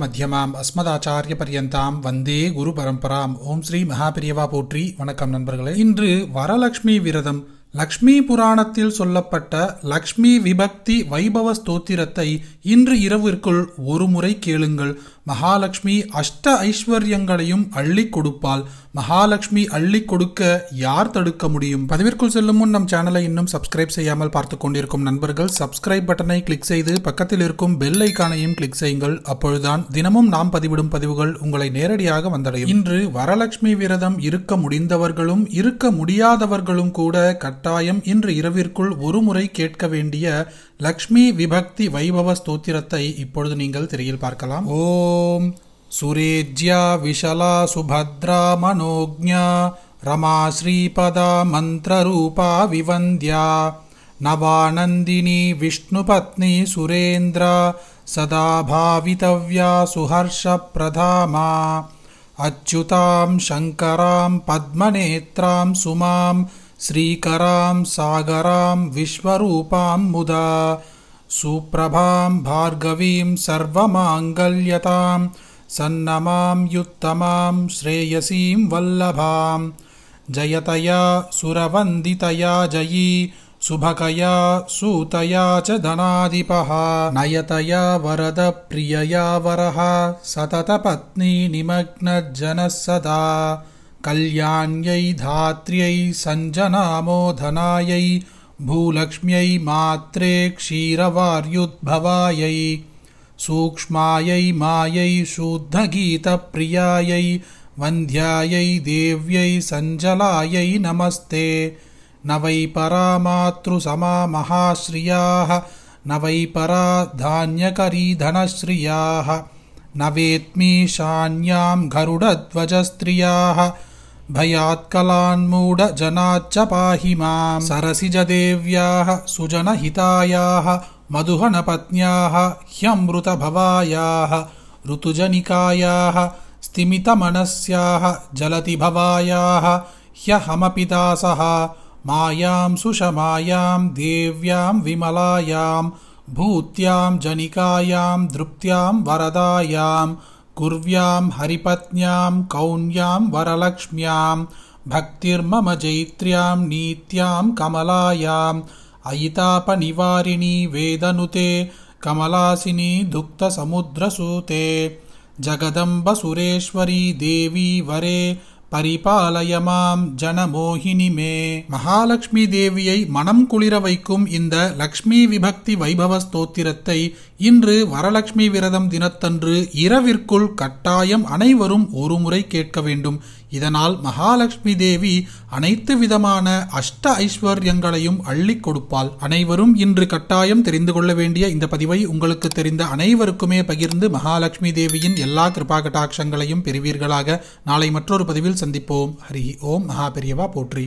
மத்தியமாம் அஸ்மதாச்சாரிய பரியந்தாம் வந்தே குரு பரம்பராம் ஓம் ஸ்ரீ மகாபிரியவா போற்றி வணக்கம் நண்பர்களே இன்று வரலட்சுமி விரதம் லக்ஷ்மி புராணத்தில் சொல்லப்பட்ட லக்ஷ்மி விபக்தி வைபவ ஸ்தோத்திரத்தை இன்று இரவிற்குள் ஒரு முறை கேளுங்கள் மகாலட்சுமி அஷ்ட ஐஸ்வர்யங்களையும் அள்ளி கொடுப்பால் மகாலட்சுமி அள்ளி கொடுக்க யார் தடுக்க முடியும் பதிவிற்குள் செல்லும் முன் நம் சேனலை இன்னும் சப்ஸ்கிரைப் செய்யாமல் பார்த்து கொண்டிருக்கும் நண்பர்கள் சப்ஸ்கிரைப் பட்டனை கிளிக் செய்து பக்கத்தில் இருக்கும் பெல் ஐக்கானையும் கிளிக் செய்யுங்கள் அப்பொழுதுதான் தினமும் நாம் பதிவிடும் பதிவுகள் உங்களை நேரடியாக வந்தடையும் இன்று வரலட்சுமி விரதம் இருக்க முடிந்தவர்களும் இருக்க முடியாதவர்களும் கூட கட்டாயம் இன்று இரவிற்குள் ஒருமுறை கேட்க வேண்டிய பார்க்கலாம் विभक्ति वैभव விஷலா சுபத்ரா विशला सुभद्रा मनोज्ञा रमा श्रीपदा मन्त्ररूपा विवन्द्या नवानन्दिनी विष्णुपत्नी सुरेन्द्रा सदा भावितव्या सुहर्षप्रधामा अच्युतां शङ्करां पद्मनेत्रां சுமாம் श्रीकरां सागरां विश्वरूपां मुदा सुप्रभां भार्गवीं सर्वमाङ्गल्यतां सन्नमां युत्तमां श्रेयसीं वल्लभां जयतया सुरवन्दितया जयी शुभकया सूतया च धनाधिपहा नयतया वरदप्रियया वरः सततपत्नी निमग्नज्जनः सदा कल्याण्यै धात्र्यै सञ्जनामोधनायै भूलक्ष्म्यै मात्रे क्षीरवार्युद्भवायै सूक्ष्मायै मायै शुद्धगीतप्रियायै वन्ध्यायै देव्यै सञ्जलायै नमस्ते न वै परा महाश्रियाः न वै परा धान्यकरीधनश्रियाः नवेत्मीशान्याम् गरुडध्वजस्त्रियाः भयात्कलान्मूढजनाच्च पाहि माम् सरसिजदेव्याः सुजनहितायाः मधुहनपत्न्याः ह्यमृतभवायाः ऋतुजनिकायाः स्तिमितमनस्याः जलति भवायाः ह्यहमपि दासः मायाम् सुषमायाम् देव्याम् विमलायाम् भूत्याम् जनिकायाम् दृप्त्याम् वरदायाम् कुर्व्याम् हरिपत्न्याम् कौन्याम् वरलक्ष्म्याम् भक्तिर्मम जैत्र्याम् नीत्याम् कमलायाम् अयितापनिवारिणी वेदनुते कमलासिनी जगदम्ब सुरेश्वरी देवी वरे பரிபாலய மாம் ஜனமோகினி மே மகாலட்சுமி தேவியை மனம் குளிர வைக்கும் இந்த லக்ஷ்மி விபக்தி வைபவ ஸ்தோத்திரத்தை இன்று வரலட்சுமி விரதம் தினத்தன்று இரவிற்குள் கட்டாயம் அனைவரும் ஒருமுறை கேட்க வேண்டும் இதனால் மகாலட்சுமி தேவி அனைத்து விதமான அஷ்ட ஐஸ்வர்யங்களையும் அள்ளி கொடுப்பாள் அனைவரும் இன்று கட்டாயம் தெரிந்து கொள்ள வேண்டிய இந்த பதிவை உங்களுக்கு தெரிந்த அனைவருக்குமே பகிர்ந்து மகாலட்சுமி தேவியின் எல்லா கிருபா கட்டாட்சங்களையும் பெறுவீர்களாக நாளை மற்றொரு பதிவில் சந்திப்போம் ஹரி ஓம் மகாபெரியவா போற்றி